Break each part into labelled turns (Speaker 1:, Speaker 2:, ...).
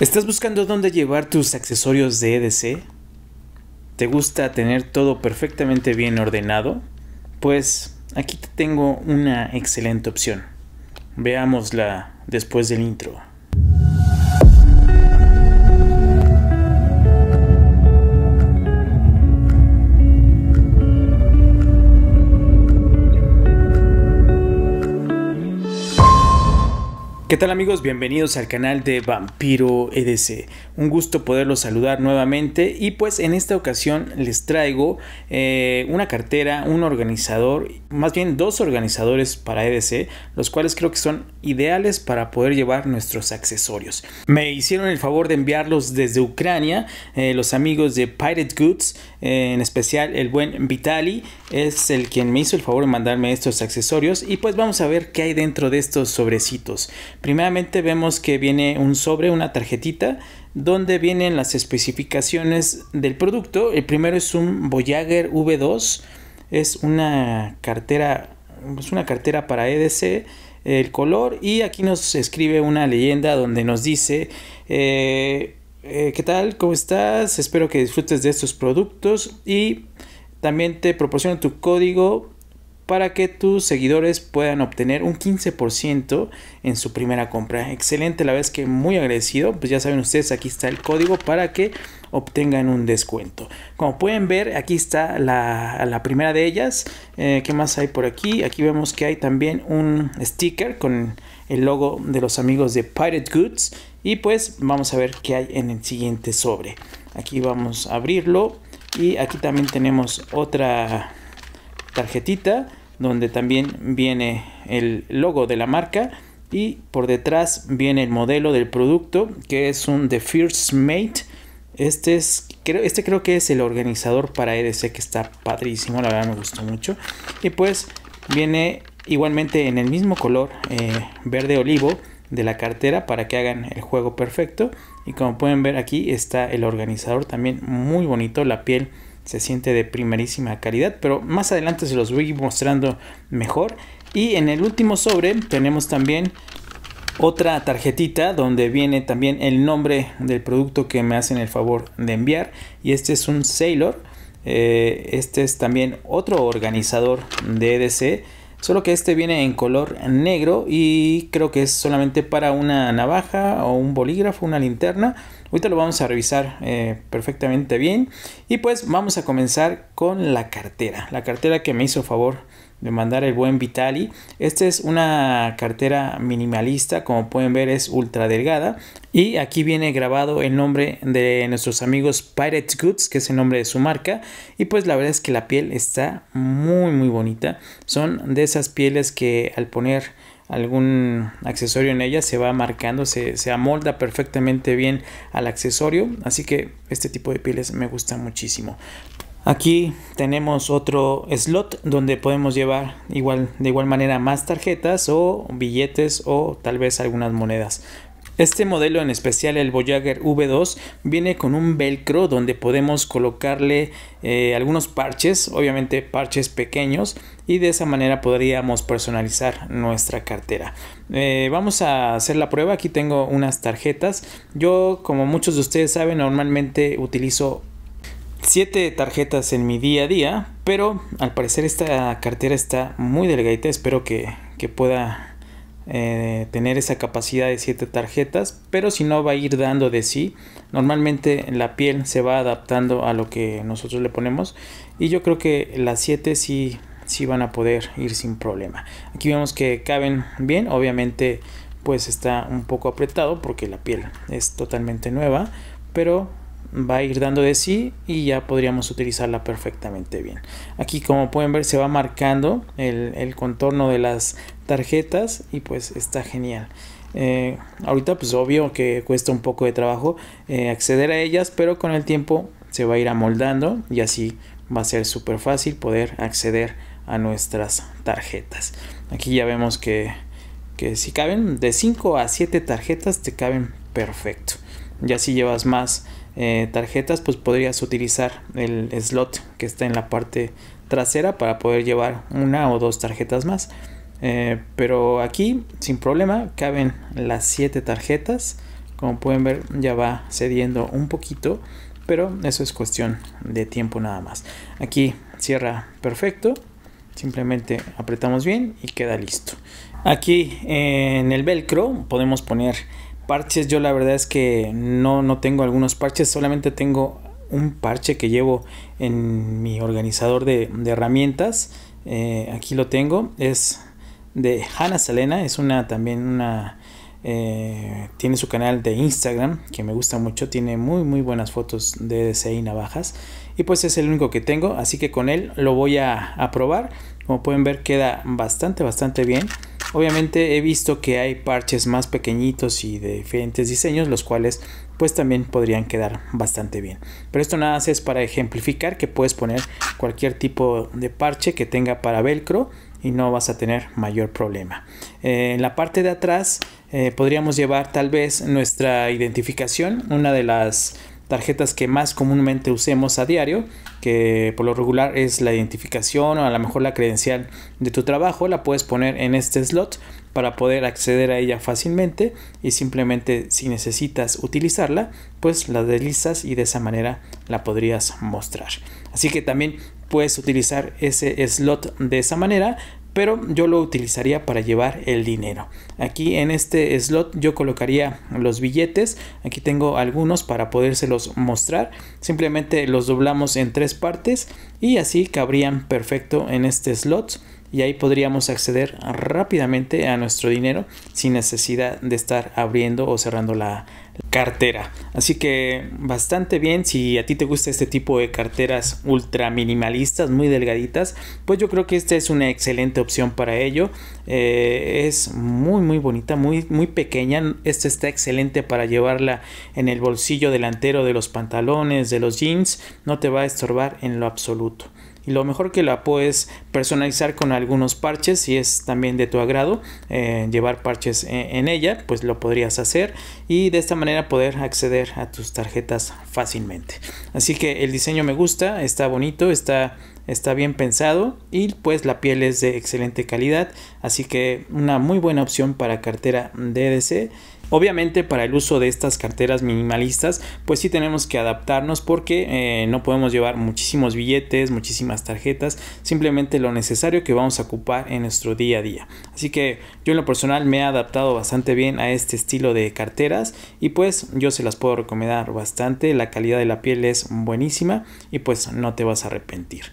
Speaker 1: ¿Estás buscando dónde llevar tus accesorios de EDC? ¿Te gusta tener todo perfectamente bien ordenado? Pues aquí te tengo una excelente opción. Veámosla después del intro. ¿Qué tal amigos? Bienvenidos al canal de Vampiro EDC. Un gusto poderlos saludar nuevamente y pues en esta ocasión les traigo eh, una cartera, un organizador, más bien dos organizadores para EDC, los cuales creo que son ideales para poder llevar nuestros accesorios. Me hicieron el favor de enviarlos desde Ucrania eh, los amigos de Pirate Goods, eh, en especial el buen Vitali, es el quien me hizo el favor de mandarme estos accesorios y pues vamos a ver qué hay dentro de estos sobrecitos. Primeramente vemos que viene un sobre, una tarjetita, donde vienen las especificaciones del producto. El primero es un Voyager V2, es una cartera, es una cartera para EDC el color y aquí nos escribe una leyenda donde nos dice eh, eh, qué tal cómo estás espero que disfrutes de estos productos y también te proporciona tu código para que tus seguidores puedan obtener un 15% en su primera compra. Excelente, la vez que muy agradecido. Pues ya saben ustedes, aquí está el código para que obtengan un descuento. Como pueden ver, aquí está la, primera de ellas. Eh, ¿Qué más hay por aquí? Aquí vemos que hay también un sticker con el logo de los amigos de Pirate Goods. Y pues vamos a ver qué hay en el siguiente sobre. Aquí vamos a abrirlo. Y aquí también tenemos otra tarjetita donde también viene el logo de la marca y por detrás viene el modelo del producto que es un The First Mate este es creo este creo que es el organizador para EDC que está padrísimo la verdad me gustó mucho y pues viene igualmente en el mismo color eh, verde olivo de la cartera para que hagan el juego perfecto y como pueden ver aquí está el organizador también muy bonito la piel se siente de primerísima calidad, pero más adelante se los voy mostrando mejor. Y en el último sobre tenemos también otra tarjetita donde viene también el nombre del producto que me hacen el favor de enviar. Y este es un Sailor. Eh, este es también otro organizador de EDC. Solo que este viene en color negro y creo que es solamente para una navaja o un bolígrafo, una linterna Ahorita lo vamos a revisar eh, perfectamente bien. Y pues vamos a comenzar con la cartera. La cartera que me hizo favor de mandar el buen Vitali. Esta es una cartera minimalista, como pueden ver es ultra delgada. Y aquí viene grabado el nombre de nuestros amigos Pirate Goods, que es el nombre de su marca. Y pues la verdad es que la piel está muy muy bonita. Son de esas pieles que al poner algún accesorio en ella se va marcando, se, amolda perfectamente bien al accesorio. Así que este tipo de pieles me gusta muchísimo. Aquí tenemos otro slot donde podemos llevar igual, de igual manera más tarjetas o billetes o tal vez algunas monedas. Este modelo en especial, el Voyager V2, viene con un velcro donde podemos colocarle eh, algunos parches, obviamente parches pequeños, y de esa manera podríamos personalizar nuestra cartera. Eh, vamos a hacer la prueba, aquí tengo unas tarjetas. Yo, como muchos de ustedes saben, normalmente utilizo siete tarjetas en mi día a día, pero al parecer esta cartera está muy delgadita, espero que, que pueda eh, tener esa capacidad de 7 tarjetas, pero si no va a ir dando de sí. Normalmente la piel se va adaptando a lo que nosotros le ponemos y yo creo que las 7 sí, sí van a poder ir sin problema. Aquí vemos que caben bien, obviamente pues está un poco apretado porque la piel es totalmente nueva, pero va a ir dando de sí y ya podríamos utilizarla perfectamente bien. Aquí como pueden ver se va marcando el, contorno de las tarjetas y pues está genial. Eh, ahorita pues obvio que cuesta un poco de trabajo eh, acceder a ellas, pero con el tiempo se va a ir amoldando y así va a ser súper fácil poder acceder a nuestras tarjetas. Aquí ya vemos que, que si caben de 5 a 7 tarjetas te caben perfecto. Ya si llevas más eh, tarjetas, pues podrías utilizar el slot que está en la parte trasera para poder llevar una o dos tarjetas más. Eh, pero aquí, sin problema, caben las siete tarjetas. Como pueden ver, ya va cediendo un poquito, pero eso es cuestión de tiempo nada más. Aquí cierra perfecto. Simplemente apretamos bien y queda listo. Aquí eh, en el velcro podemos poner parches, yo la verdad es que no, no tengo algunos parches, solamente tengo un parche que llevo en mi organizador de, herramientas. Eh, aquí lo tengo, es de Hannah salena es una también una eh, tiene su canal de Instagram que me gusta mucho, tiene muy muy buenas fotos de DCI e navajas y pues es el único que tengo, así que con él lo voy a, a probar. Como pueden ver queda bastante bastante bien. Obviamente he visto que hay parches más pequeñitos y de diferentes diseños, los cuales pues también podrían quedar bastante bien. Pero esto nada más es para ejemplificar que puedes poner cualquier tipo de parche que tenga para velcro y no vas a tener mayor problema. Eh, en la parte de atrás eh, podríamos llevar tal vez nuestra identificación, una de las tarjetas que más comúnmente usemos a diario, que por lo regular es la identificación o a lo mejor la credencial de tu trabajo, la puedes poner en este slot para poder acceder a ella fácilmente y simplemente si necesitas utilizarla, pues la deslizas y de esa manera la podrías mostrar. Así que también puedes utilizar ese slot de esa manera pero yo lo utilizaría para llevar el dinero. Aquí en este slot yo colocaría los billetes, aquí tengo algunos para podérselos mostrar, simplemente los doblamos en tres partes y así cabrían perfecto en este slot y ahí podríamos acceder rápidamente a nuestro dinero sin necesidad de estar abriendo o cerrando la cartera. Así que bastante bien, si a ti te gusta este tipo de carteras ultra minimalistas, muy delgaditas, pues yo creo que esta es una excelente opción para ello. Eh, es muy muy bonita, muy, muy pequeña, esta está excelente para llevarla en el bolsillo delantero de los pantalones, de los jeans, no te va a estorbar en lo absoluto lo mejor que la puedes personalizar con algunos parches si es también de tu agrado eh, llevar parches e, en, ella pues lo podrías hacer y de esta manera poder acceder a tus tarjetas fácilmente así que el diseño me gusta está bonito está está bien pensado y pues la piel es de excelente calidad así que una muy buena opción para cartera DDC Obviamente para el uso de estas carteras minimalistas pues sí tenemos que adaptarnos porque eh, no podemos llevar muchísimos billetes, muchísimas tarjetas, simplemente lo necesario que vamos a ocupar en nuestro día a día. Así que yo en lo personal me he adaptado bastante bien a este estilo de carteras y pues yo se las puedo recomendar bastante, la calidad de la piel es buenísima y pues no te vas a arrepentir.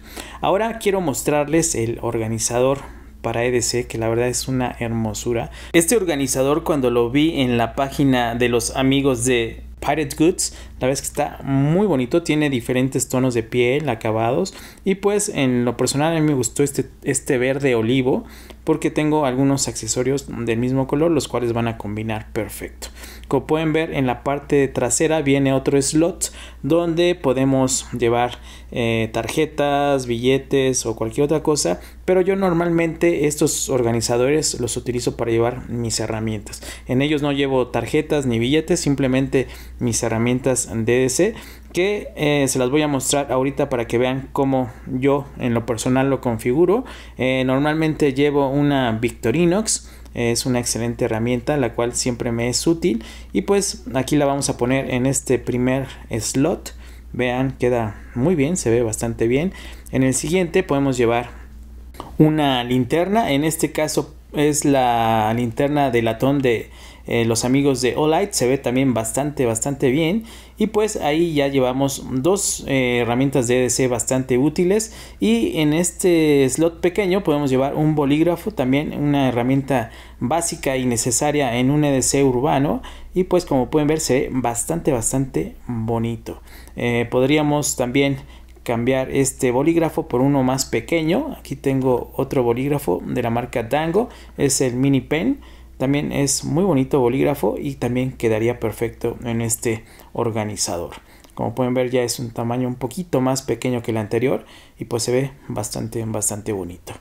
Speaker 1: Ahora quiero mostrarles el organizador para EDC, que la verdad es una hermosura. Este organizador cuando lo vi en la página de los amigos de Pirate Goods, la vez que está muy bonito, tiene diferentes tonos de piel, acabados y pues en lo personal a mí me gustó este, este verde olivo porque tengo algunos accesorios del mismo color los cuales van a combinar perfecto. Como pueden ver en la parte trasera viene otro slot donde podemos llevar eh, tarjetas, billetes o cualquier otra cosa, pero yo normalmente estos organizadores los utilizo para llevar mis herramientas. En ellos no llevo tarjetas ni billetes, simplemente mis herramientas DDC que eh, se las voy a mostrar ahorita para que vean cómo yo en lo personal lo configuro. Eh, normalmente llevo una Victorinox es una excelente herramienta la cual siempre me es útil y pues aquí la vamos a poner en este primer slot vean queda muy bien se ve bastante bien en el siguiente podemos llevar una linterna en este caso es la linterna de latón de eh, los amigos de Olight se ve también bastante bastante bien y pues ahí ya llevamos dos eh, herramientas de EDC bastante útiles y en este slot pequeño podemos llevar un bolígrafo también una herramienta básica y necesaria en un EDC urbano y pues como pueden ver se ve bastante bastante bonito eh, podríamos también cambiar este bolígrafo por uno más pequeño aquí tengo otro bolígrafo de la marca Dango es el mini pen también es muy bonito bolígrafo y también quedaría perfecto en este organizador. Como pueden ver ya es un tamaño un poquito más pequeño que el anterior y pues se ve bastante, bastante bonito.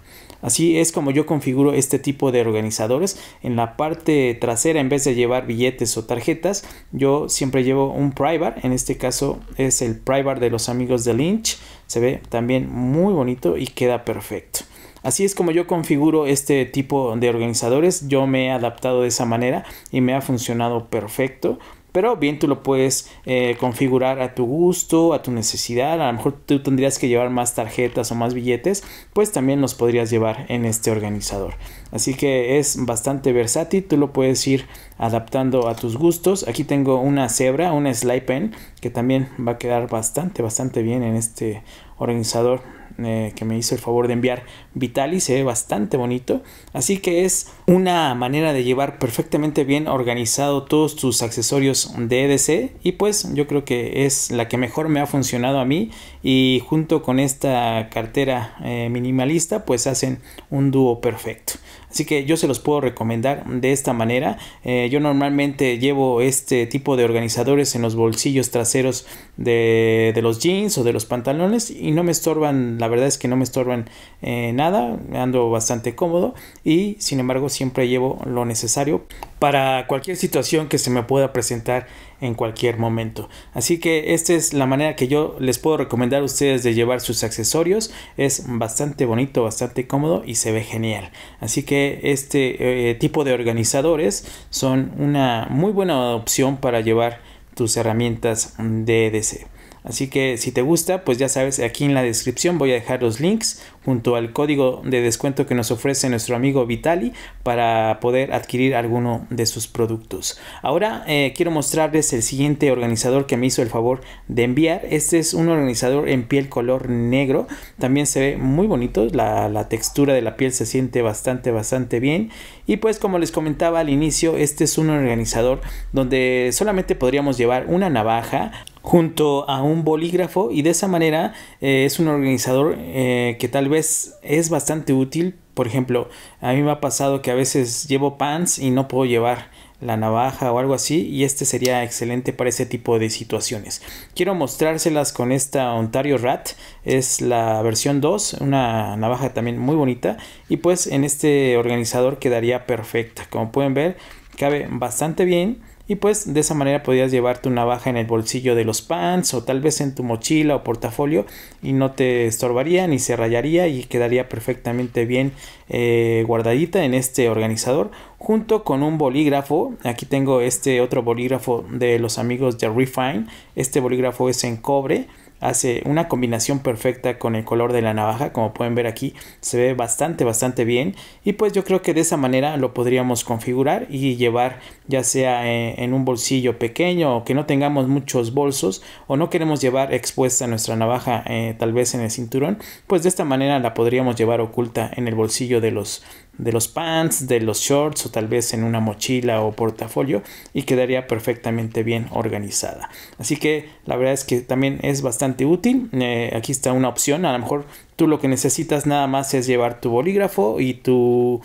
Speaker 1: Así es como yo configuro este tipo de organizadores. En la parte trasera en vez de llevar billetes o tarjetas yo siempre llevo un Privar. En este caso es el Privar de los amigos de Lynch. Se ve también muy bonito y queda perfecto. Así es como yo configuro este tipo de organizadores. Yo me he adaptado de esa manera y me ha funcionado perfecto. Pero bien, tú lo puedes eh, configurar a tu gusto, a tu necesidad. A lo mejor tú tendrías que llevar más tarjetas o más billetes, pues también los podrías llevar en este organizador. Así que es bastante versátil, tú lo puedes ir adaptando a tus gustos. Aquí tengo una cebra, un slide pen, que también va a quedar bastante, bastante bien en este organizador eh, que me hizo el favor de enviar Vitali, se ve bastante bonito. Así que es una manera de llevar perfectamente bien organizado todos tus accesorios de EDC y pues yo creo que es la que mejor me ha funcionado a mí y junto con esta cartera eh, minimalista pues hacen un dúo perfecto. Así que yo se los puedo recomendar de esta manera. Eh, yo normalmente llevo este tipo de organizadores en los bolsillos traseros de, los jeans o de los pantalones y no me estorban, la verdad es que no me estorban eh, nada, ando bastante cómodo y sin embargo siempre llevo lo necesario para cualquier situación que se me pueda presentar en cualquier momento. Así que esta es la manera que yo les puedo recomendar a ustedes de llevar sus accesorios. Es bastante bonito, bastante cómodo y se ve genial. Así que este eh, tipo de organizadores son una muy buena opción para llevar tus herramientas de deseo Así que si te gusta, pues ya sabes, aquí en la descripción voy a dejar los links junto al código de descuento que nos ofrece nuestro amigo Vitali para poder adquirir alguno de sus productos. Ahora eh, quiero mostrarles el siguiente organizador que me hizo el favor de enviar. Este es un organizador en piel color negro. También se ve muy bonito. La, la textura de la piel se siente bastante, bastante bien. Y pues como les comentaba al inicio, este es un organizador donde solamente podríamos llevar una navaja, junto a un bolígrafo y de esa manera eh, es un organizador eh, que tal vez es bastante útil. Por ejemplo, a mí me ha pasado que a veces llevo pants y no puedo llevar la navaja o algo así y este sería excelente para ese tipo de situaciones quiero mostrárselas con esta Ontario Rat es la versión 2 una navaja también muy bonita y pues en este organizador quedaría perfecta como pueden ver cabe bastante bien y pues de esa manera podías llevarte una navaja en el bolsillo de los pants o tal vez en tu mochila o portafolio y no te estorbaría ni se rayaría y quedaría perfectamente bien eh, guardadita en este organizador junto con un bolígrafo aquí tengo este otro bolígrafo de los amigos de Refine este bolígrafo es en cobre hace una combinación perfecta con el color de la navaja como pueden ver aquí se ve bastante bastante bien y pues yo creo que de esa manera lo podríamos configurar y llevar ya sea eh, en un bolsillo pequeño o que no tengamos muchos bolsos o no queremos llevar expuesta nuestra navaja eh, tal vez en el cinturón pues de esta manera la podríamos llevar oculta en el bolsillo de los de los pants, de los shorts o tal vez en una mochila o portafolio y quedaría perfectamente bien organizada. Así que la verdad es que también es bastante útil. Eh, aquí está una opción. A lo mejor tú lo que necesitas nada más es llevar tu bolígrafo y tu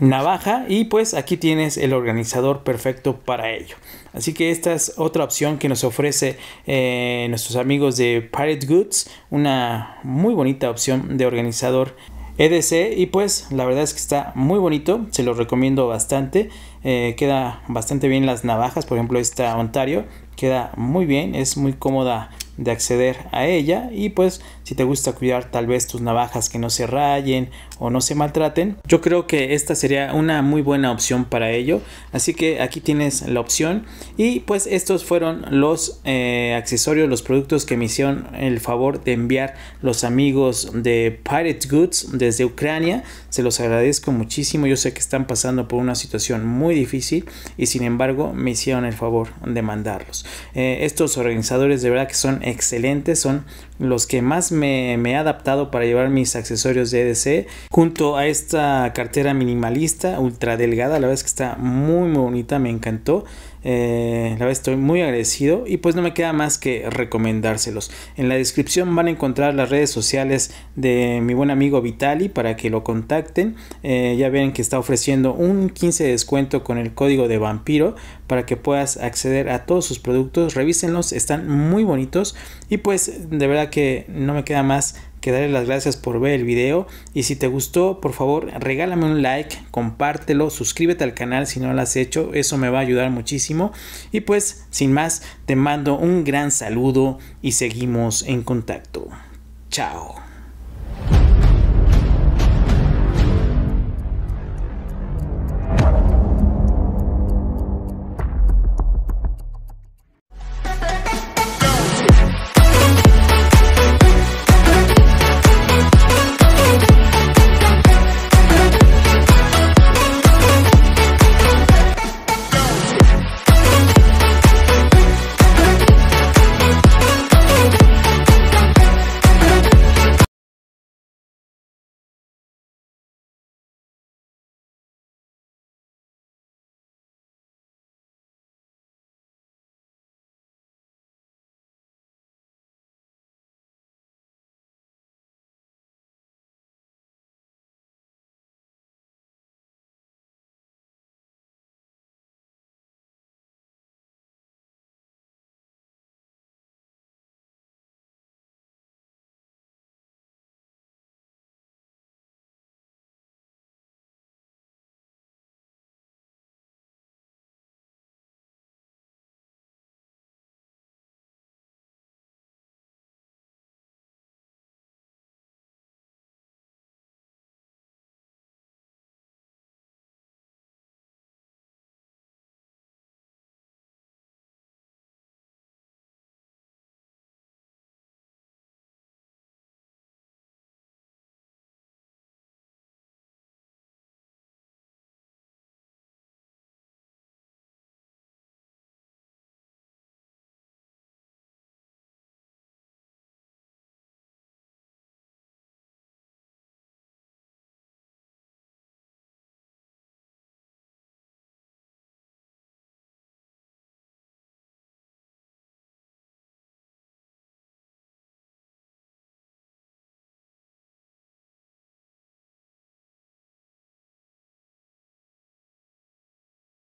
Speaker 1: navaja y pues aquí tienes el organizador perfecto para ello. Así que esta es otra opción que nos ofrece eh, nuestros amigos de Pirate Goods, una muy bonita opción de organizador EDC y pues la verdad es que está muy bonito, se lo recomiendo bastante, eh, queda bastante bien las navajas, por ejemplo esta Ontario queda muy bien, es muy cómoda de acceder a ella y pues si te gusta cuidar tal vez tus navajas que no se rayen o no se maltraten, yo creo que esta sería una muy buena opción para ello. Así que aquí tienes la opción. Y pues estos fueron los eh, accesorios, los productos que me hicieron el favor de enviar los amigos de Pirate Goods desde Ucrania. Se los agradezco muchísimo. Yo sé que están pasando por una situación muy difícil y sin embargo me hicieron el favor de mandarlos. Eh, estos organizadores de verdad que son excelentes, son los que más me, he adaptado para llevar mis accesorios de EDC junto a esta cartera minimalista ultra delgada la verdad es que está muy, muy bonita me encantó eh, la verdad estoy muy agradecido y pues no me queda más que recomendárselos. En la descripción van a encontrar las redes sociales de mi buen amigo Vitali para que lo contacten. Eh, ya ven que está ofreciendo un 15 descuento con el código de vampiro para que puedas acceder a todos sus productos. Revísenlos, están muy bonitos y pues de verdad que no me queda más que darle las gracias por ver el video y si te gustó, por favor, regálame un like, compártelo, suscríbete al canal si no lo has hecho, eso me va a ayudar muchísimo y pues sin más, te mando un gran saludo y seguimos en contacto. Chao.